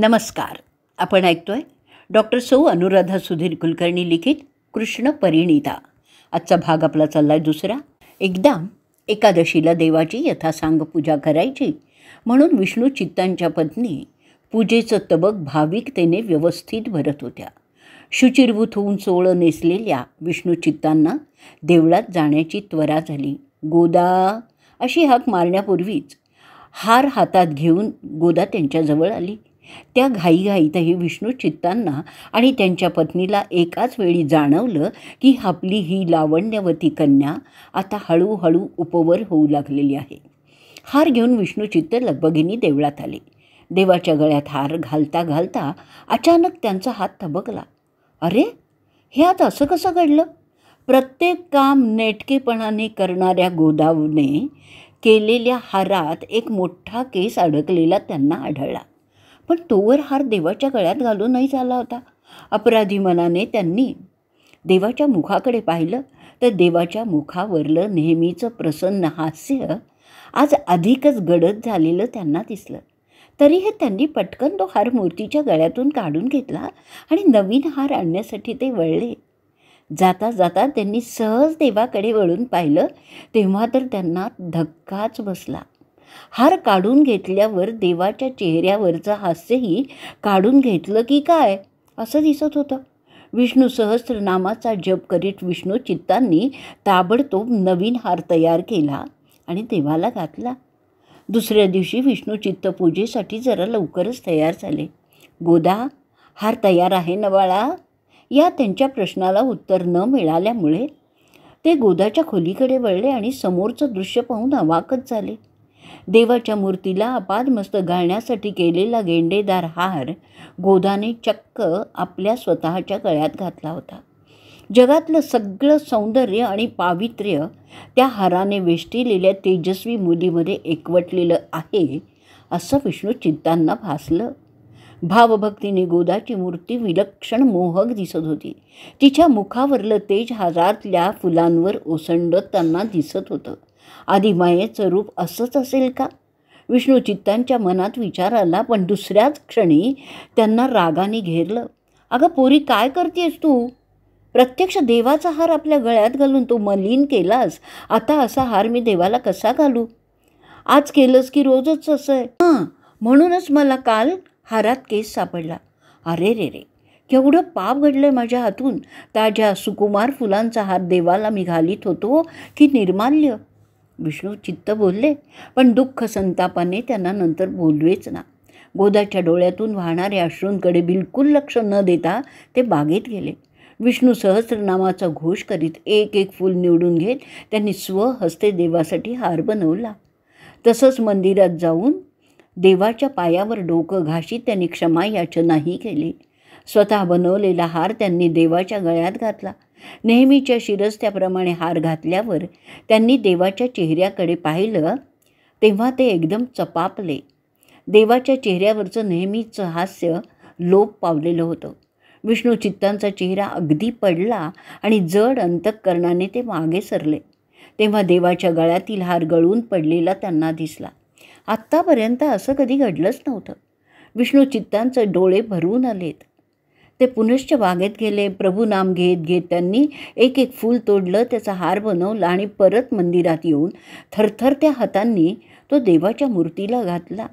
नमस्कार आपण ऐकतोय डॉक्टर सौ अनुराधा सुधीर कुलकर्णी लिखित कृष्ण परिणिता आजचा भाग आपला चाललाय दुसरा एकदा एकादशीला देवाची यथासांग पूजा करायची म्हणून विष्णू चित्तांच्या पत्नी पूजेचं तबक भाविकतेने व्यवस्थित भरत होत्या शुचिरभूत होऊन सोळं नेसलेल्या विष्णू चित्तांना देवळात जाण्याची त्वरा झाली गोदा अशी हाक मारण्यापूर्वीच हार हातात घेऊन गोदा त्यांच्याजवळ आली त्या घाईघाईतही विष्णू चित्तांना आणि त्यांच्या पत्नीला एकाच वेळी जाणवलं की आपली ही लावण्यवती कन्या आता हळूहळू उपवर होऊ लागलेली आहे हार घेऊन विष्णूचित्त चित्त लगबगिनी देवळात आले देवाच्या गळ्यात हार घालता घालता अचानक त्यांचा हात थबकला अरे हे आता असं कसं घडलं प्रत्येक काम नेटकेपणाने करणाऱ्या गोदावने केलेल्या हारात एक मोठा केस अडकलेला त्यांना आढळला पण तोवर हार देवाच्या गळ्यात घालूनही झाला होता अपराधी मनाने त्यांनी देवाच्या मुखाकडे पाहिलं तर देवाच्या मुखावरलं नेहमीचं प्रसन्न हास्य आज अधिकच गडद झालेलं त्यांना दिसलं तरी हे त्यांनी पटकन तो हार मूर्तीच्या गळ्यातून काढून घेतला आणि नवीन हार आणण्यासाठी ते वळले जाता जाता त्यांनी सहज देवाकडे वळून पाहिलं तेव्हा तर त्यांना धक्काच बसला हार काढून घेतल्यावर देवाच्या चेहऱ्यावरचं हास्यही काढून घेतलं की काय असं दिसत होतं विष्णू सहस्रनामाचा जप करीत विष्णू चित्तांनी ताबडतोब नवीन हार तयार केला आणि देवाला घातला दुसऱ्या दिवशी विष्णू चित्तपूजेसाठी जरा लवकरच तयार झाले गोदा हार तयार आहे नवाळा या त्यांच्या प्रश्नाला उत्तर न मिळाल्यामुळे ते गोदाच्या खोलीकडे वळले आणि समोरचं दृश्य पाहून अवाकच झाले देवाच्या मूर्तीला अपादमस्त घालण्यासाठी केलेला गेंडेदार हार गोदाने चक्क आपल्या स्वतःच्या गळ्यात घातला होता जगातलं सगळं सौंदर्य आणि पावित्र्य त्या हाराने वेष्टिलेल्या तेजस्वी मुलीमध्ये एकवटलेलं आहे असं विष्णू चिंतांना भासलं भावभक्तीने गोदाची मूर्ती विलक्षण मोहक दिसत होती तिच्या मुखावरलं तेज हजारातल्या फुलांवर ओसंडत त्यांना दिसत होतं मायेचं रूप असंच असेल का चित्तांच्या मनात विचार आला पण दुसऱ्याच क्षणी त्यांना रागाने घेरलं अगं पोरी काय करतेस तू प्रत्यक्ष देवाचा हार आपल्या गळ्यात घालून तू मलिन केलास आता असा हार मी देवाला कसा घालू आज केलंस की रोजच असं आहे हां म्हणूनच मला काल हारात केस सापडला अरे रे रे केवढं पाप घडलं आहे माझ्या हातून ताज्या सुकुमार फुलांचा हार देवाला मी घालीत होतो की निर्माल्य विष्णू चित्त बोलले पण दुःख संतापाने त्यांना नंतर बोलवेच ना गोदाच्या डोळ्यातून वाहणाऱ्या अश्रूंकडे बिलकुल लक्ष न देता ते बागेत गेले विष्णू सहस्रनामाचा घोष करीत एक एक फूल निवडून घेत त्यांनी स्वहस्ते देवासाठी हार बनवला तसंच मंदिरात जाऊन देवाच्या पायावर डोकं घाशीत त्यांनी क्षमा याचनाही केली स्वतः बनवलेला हार त्यांनी देवाच्या गळ्यात घातला नेहमीच्या शिरस्त्याप्रमाणे हार घातल्यावर त्यांनी देवाच्या चेहऱ्याकडे पाहिलं तेव्हा ते एकदम चपापले देवाच्या चेहऱ्यावरचं नेहमीचं हास्य लोप पावलेलं होतं विष्णू चित्तांचा चेहरा अगदी पडला आणि जड अंतकरणाने ते मागे सरले तेव्हा देवाच्या गळ्यातील हार गळून पडलेला त्यांना दिसला आत्तापर्यंत असं कधी घडलंच नव्हतं विष्णू चित्तांचे डोळे भरून आलेत ते पुनश्च बागेत गेले प्रभू नाम घेत घेत त्यांनी एक एक फूल तोडलं त्याचा हार बनवला आणि परत मंदिरात येऊन थरथरत्या हातांनी तो देवाच्या मूर्तीला घातला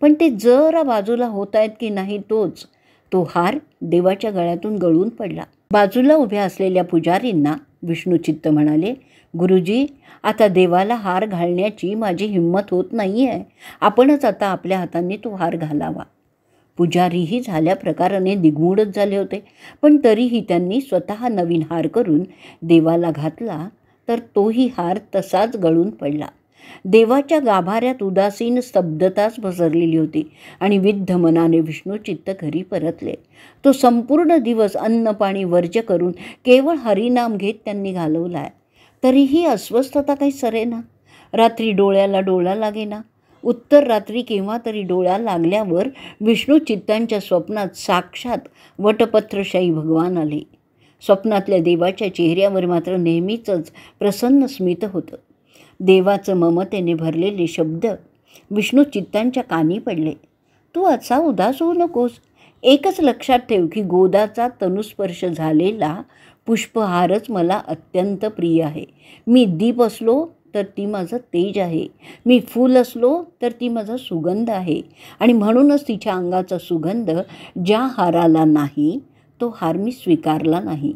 पण ते जरा बाजूला होत आहेत की नाही तोच तो हार देवाच्या गळ्यातून गळून पडला बाजूला उभ्या असलेल्या पुजारींना विष्णूचित्त म्हणाले गुरुजी आता देवाला हार घालण्याची माझी हिंमत होत नाही आहे आपणच आता आपल्या हातांनी तो हार घालावा पुजारीही झाल्या प्रकाराने दिगमूढच झाले होते पण तरीही त्यांनी स्वतः नवीन हार करून देवाला घातला तर तोही हार तसाच गळून पडला देवाच्या गाभाऱ्यात उदासीन स्तब्धताच पसरलेली होती आणि विद्ध मनाने विष्णू चित्त घरी परतले तो संपूर्ण दिवस अन्न पाणी वर्ज्य करून केवळ हरिनाम घेत त्यांनी घालवला आहे तरीही अस्वस्थता काही सरेना रात्री डोळ्याला डोळा लागेना उत्तर रात्री केव्हा तरी डोळा लागल्यावर विष्णू चित्तांच्या स्वप्नात साक्षात वटपत्रशाही भगवान आले स्वप्नातल्या देवाच्या चेहऱ्यावर मात्र नेहमीचंच प्रसन्न स्मित होतं देवाचं ममतेने भरलेले शब्द विष्णू चित्तांच्या कानी पडले तू असा उदास होऊ नकोस एकच लक्षात ठेव की गोदाचा तनुस्पर्श झालेला पुष्पहारच मला अत्यंत प्रिय आहे मी दीप असलो तर ती माझं तेज आहे मी फूल असलो तर ती माझा सुगंध आहे आणि म्हणूनच तिच्या अंगाचा सुगंध ज्या हाराला नाही तो हार मी स्वीकारला नाही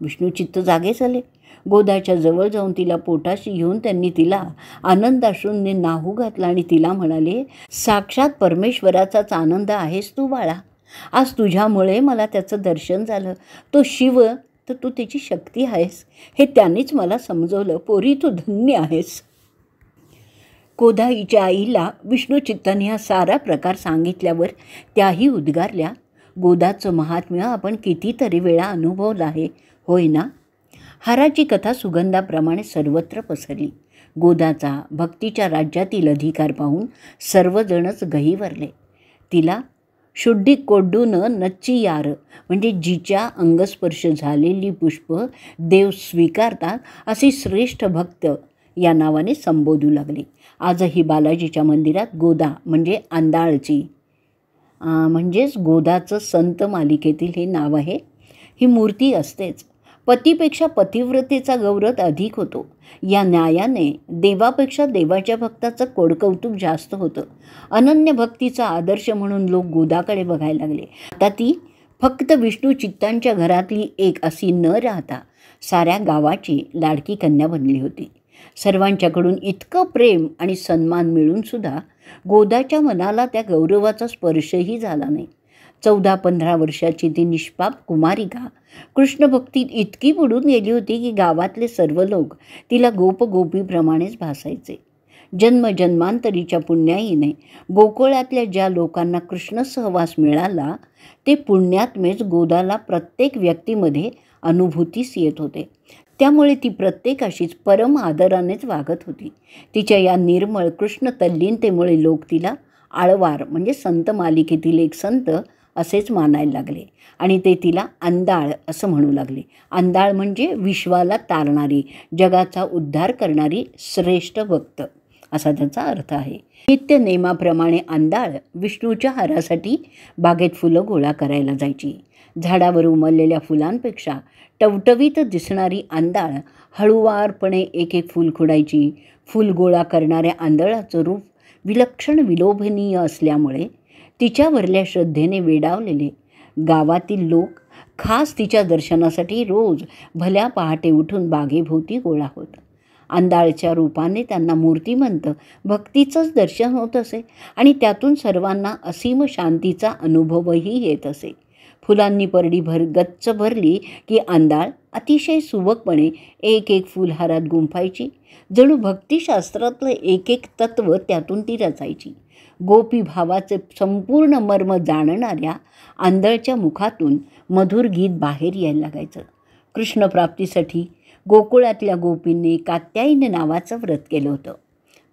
विष्णूचित्त चित्त जागे झाले गोदाच्या जवळ जाऊन तिला पोटाशी घेऊन त्यांनी तिला आनंद असून नाहू घातला आणि तिला म्हणाले साक्षात परमेश्वराचाच आनंद आहेस तू बाळा आज तुझ्यामुळे मला त्याचं दर्शन झालं तो शिव तर तू त्याची शक्ती आहेस हे त्यानेच मला समजवलं पोरी तू धन्य आहेस कोदाईच्या आईला चित्तन हा सारा प्रकार सांगितल्यावर त्याही उद्गारल्या गोदाचं महात्म्य आपण कितीतरी वेळा अनुभवलं आहे होय ना हाराची कथा सुगंधाप्रमाणे सर्वत्र पसरली गोदाचा भक्तीच्या राज्यातील अधिकार पाहून सर्वजणच गहीवरले तिला शुद्धी नच्ची यार, म्हणजे जिच्या अंगस्पर्श झालेली पुष्प देव स्वीकारतात असे श्रेष्ठ भक्त या नावाने संबोधू लागले आजही बालाजीच्या मंदिरात गोदा म्हणजे आंदाळची म्हणजेच गोदाचं संत मालिकेतील हे नाव आहे ही मूर्ती असतेच पतीपेक्षा पतिव्रतेचा गौरव अधिक होतो या न्यायाने देवापेक्षा देवाच्या भक्ताचं कोडकौतुक जास्त होतं अनन्य भक्तीचा आदर्श म्हणून लोक गोदाकडे बघायला लागले आता ती फक्त विष्णू चित्तांच्या घरातली एक अशी न राहता साऱ्या गावाची लाडकी कन्या बनली होती सर्वांच्याकडून इतकं प्रेम आणि सन्मान मिळूनसुद्धा गोदाच्या मनाला त्या गौरवाचा स्पर्शही झाला नाही चौदा पंधरा वर्षाची ती निष्पाप कुमारिका कृष्णभक्तीत इतकी बुडून गेली होती की गावातले सर्व लोक तिला गोपगोपीप्रमाणेच भासायचे जन्मजन्मांतरीच्या पुण्याईने गोकुळातल्या ज्या लोकांना कृष्ण सहवास मिळाला ते पुण्यात्मेच गोदाला प्रत्येक व्यक्तीमध्ये अनुभूतीस येत होते त्यामुळे ती प्रत्येकाशीच परम आदरानेच वागत होती तिच्या या निर्मळ कृष्ण तल्लीनतेमुळे लोक तिला आळवार म्हणजे संत मालिकेतील एक संत असेच मानायला लागले आणि ते तिला अंदाळ असं म्हणू लागले अंदाळ म्हणजे विश्वाला तारणारी जगाचा उद्धार करणारी श्रेष्ठ भक्त असा त्याचा अर्थ आहे नित्य नेमाप्रमाणे अंदाळ विष्णूच्या हारासाठी बागेत फुलं गोळा करायला जायची झाडावर उमललेल्या फुलांपेक्षा टवटवीत दिसणारी आंदाळ हळुवारपणे एक एक फूल खुडायची फुल गोळा करणाऱ्या आंधळाचं रूप विलक्षण विलोभनीय असल्यामुळे तिच्यावरल्या श्रद्धेने वेडावलेले गावातील लोक खास तिच्या दर्शनासाठी रोज भल्या पहाटे उठून बागेभोवती गोळा होत अंधाळच्या रूपाने त्यांना मूर्तिमंत भक्तीचंच दर्शन होत असे आणि त्यातून सर्वांना असीम शांतीचा अनुभवही येत असे फुलांनी परडी भर गच्च भरली की अंधाळ अतिशय सुबकपणे एक एक फुलहारात गुंफायची जणू भक्तिशास्त्रातलं एक एक तत्व त्यातून ती रचायची गोपी भावाचे संपूर्ण मर्म जाणणाऱ्या आंधळच्या मुखातून मधुर गीत बाहेर यायला लागायचं कृष्णप्राप्तीसाठी गोकुळातल्या गोपींनी कात्यायन नावाचं व्रत केलं होतं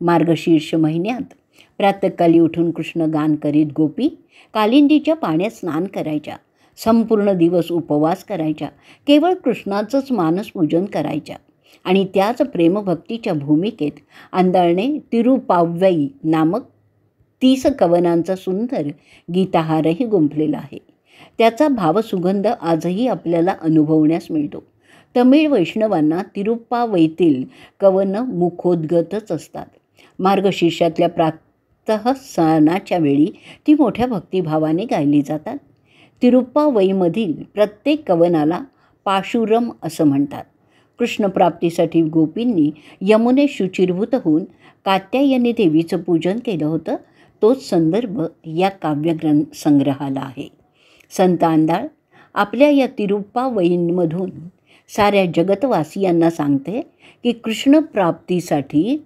मार्गशीर्ष महिन्यात प्रातकाली उठून कृष्ण गान करीत गोपी कालिंदीच्या पाण्यात स्नान करायच्या संपूर्ण दिवस उपवास करायच्या केवळ कृष्णाचंच मानसपूजन करायच्या आणि त्याच प्रेमभक्तीच्या भूमिकेत आंधळणे तिरुपाव्यई नामक तीस कवनांचा सुंदर गीताहारही गुंफलेला आहे त्याचा भावसुगंध आजही आपल्याला अनुभवण्यास मिळतो तमिळ वैष्णवांना तिरुप्पावैतील कवनं मुखोद्गतच असतात मार्गशीर्षातल्या सणाच्या वेळी ती मोठ्या भक्तिभावाने गायली जातात तिरुप्पावईमधील प्रत्येक कवनाला पाशुरम असं म्हणतात कृष्णप्राप्तीसाठी गोपींनी यमुने शुचिर्भूत होऊन कात्यायनी देवीचं पूजन केलं होतं तोच संदर्भ या काव्यग्रं संग्रहाला आहे संत आंदाळ आपल्या या तिरुप्पावयींमधून साऱ्या जगतवासियांना सांगते की कृष्णप्राप्तीसाठी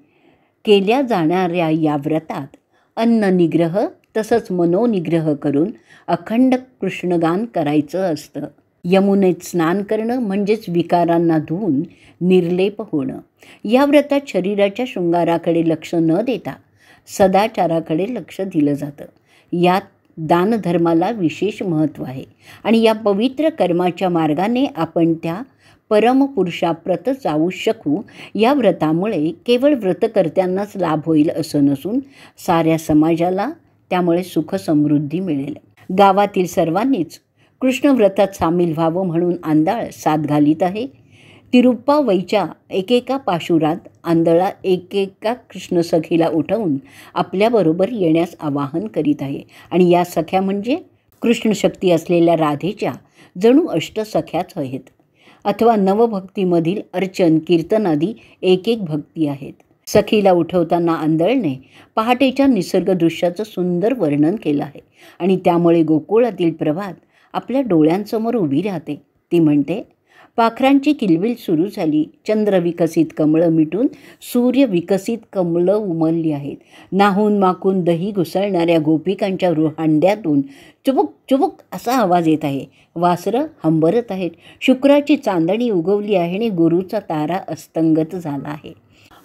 केल्या जाणाऱ्या या व्रतात अन्न निग्रह तसंच मनोनिग्रह करून अखंड कृष्णगान करायचं असतं यमुनेत स्नान करणं म्हणजेच विकारांना धुवून निर्लेप होणं या व्रतात शरीराच्या शृंगाराकडे लक्ष न देता सदाचाराकडे लक्ष दिलं जातं यात दानधर्माला विशेष महत्त्व आहे आणि या पवित्र कर्माच्या मार्गाने आपण त्या परमपुरुषाप्रत जाऊ शकू या व्रतामुळे केवळ व्रतकर्त्यांनाच लाभ होईल असं नसून साऱ्या समाजाला त्यामुळे सुखसमृद्धी मिळेल गावातील सर्वांनीच कृष्णव्रतात सामील व्हावं म्हणून आंधाळ साथ घालीत आहे तिरुप्पा वैच्या एकेका पाशुरात आंधळा एकेका कृष्णसखीला उठवून आपल्याबरोबर येण्यास आवाहन करीत आहे आणि या सख्या म्हणजे कृष्णशक्ती असलेल्या राधेच्या जणू अष्ट सख्याच आहेत अथवा नवभक्तीमधील अर्चन कीर्तन आदी एक एक भक्ती आहेत सखीला उठवताना आंधळने पहाटेच्या निसर्गदृश्याचं सुंदर वर्णन केलं आहे आणि त्यामुळे गोकुळातील प्रभात आपल्या डोळ्यांसमोर उभी राहते ती म्हणते पाखरांची किलबिल सुरू झाली चंद्र विकसित कमळं मिटून सूर्य विकसित कमळं उमलली आहेत नाहून माकून दही घुसळणाऱ्या गोपिकांच्या रुहांड्यातून चुबुक चुबुक असा आवाज येत आहे वासरं हंबरत आहेत शुक्राची चांदणी उगवली आहे आणि गुरुचा तारा अस्तंगत झाला आहे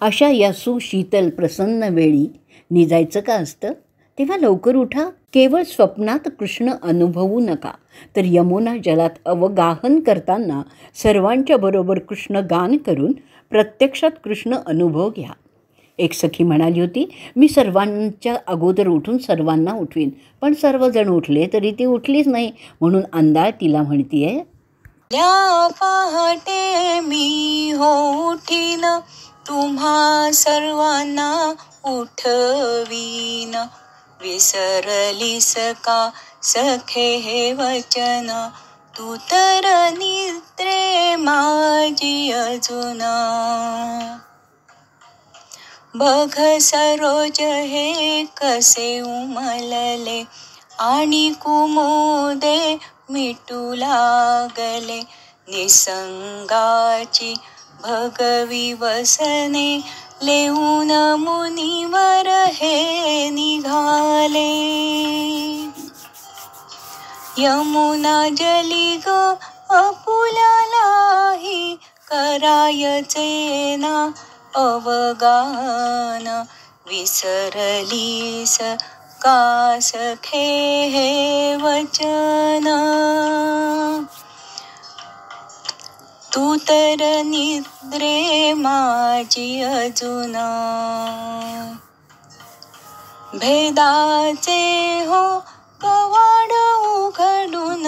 अशा या सुशीतल प्रसन्न वेळी निजायचं का असतं तेव्हा लवकर उठा केवळ स्वप्नात कृष्ण अनुभवू नका तर यमुना जलात अवगाहन करताना सर्वांच्या बरोबर कृष्ण गान करून प्रत्यक्षात कृष्ण अनुभव घ्या एक सखी म्हणाली होती मी सर्वांच्या अगोदर उठून सर्वांना उठवीन पण सर्वजण उठले तरी ती उठलीच नाही म्हणून अंदाज तिला म्हणतीये पहाटे मी हो तुम्हा सर्वांना उठवीन विसरली सका सखे हे वचन तू तर निद्रे माझी अजून बघ सरोज हे कसे उमलले आणि कुमुदे मिटू लागले निसंगाची भगवी वसने लेऊन मुनिवर हे निघाले यमुना ग अपुलालाही कराय ना अवगान विसरलीस खे हे वचन तू तर निद्रे माझी अजून भेदाचे हो कवाड उघडून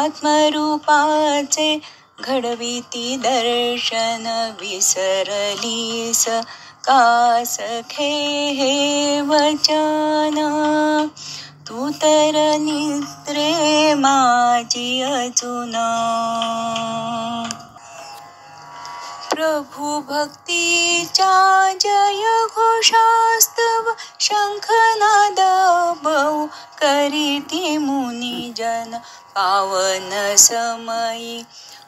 आत्मरूपाचे घडविती दर्शन विसरलीस का सखे हे वचन तू तर निद्रे माझी अजून भूभक्तीच्या जय घोषास्तव शंखनाद बहु करीती मुनिजन पावन समयी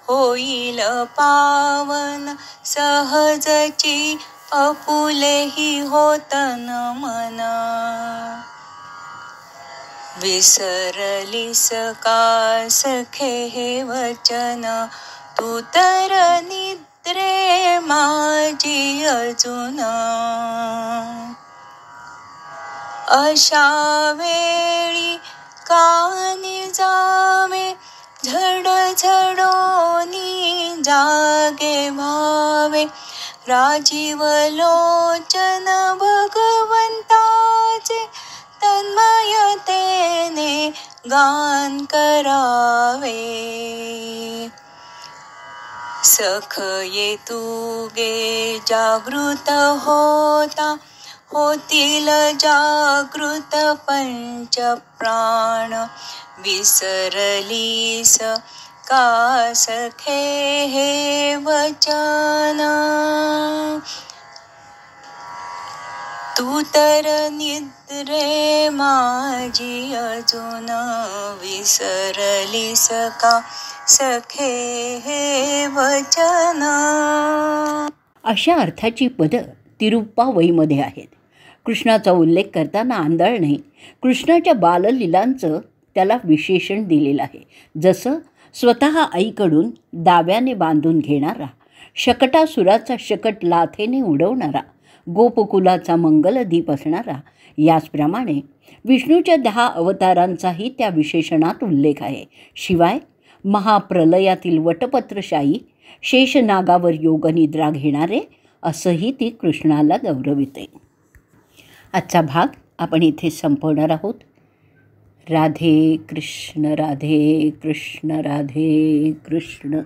होईल पावन सहजची अपुलेही होतन मन विसरली सका सखे हे वचन तू तर रे माझी अजून अशा वेळी कानी जावे झड झडोनी जागे भावे राजीव लोचन भगवंताचे तन्मयतेने गान करावे सख ये तुगे जागृत होता होतील जागृत पंच प्राण विसरलीस का सखे हे वचन तू तर निद्रे माझी अजून विसरलीस का सखे हे वचन अशा अर्थाची पदं तिरुप्पावईमध्ये आहेत कृष्णाचा उल्लेख करताना आंधळणे कृष्णाच्या बाललीलांचं त्याला विशेषण दिलेलं आहे जसं स्वत आईकडून दाव्याने बांधून घेणारा शकटासुराचा शकट लाथेने उडवणारा गोपकुलाचा मंगलदीप असणारा याचप्रमाणे विष्णूच्या दहा अवतारांचाही त्या विशेषणात उल्लेख आहे शिवाय महाप्रलयातील वटपत्रशाही शेषनागावर योगनिद्रा घेणारे असंही ती कृष्णाला गौरविते आजचा भाग आपण इथे संपवणार आहोत राधे कृष्ण राधे कृष्ण राधे कृष्ण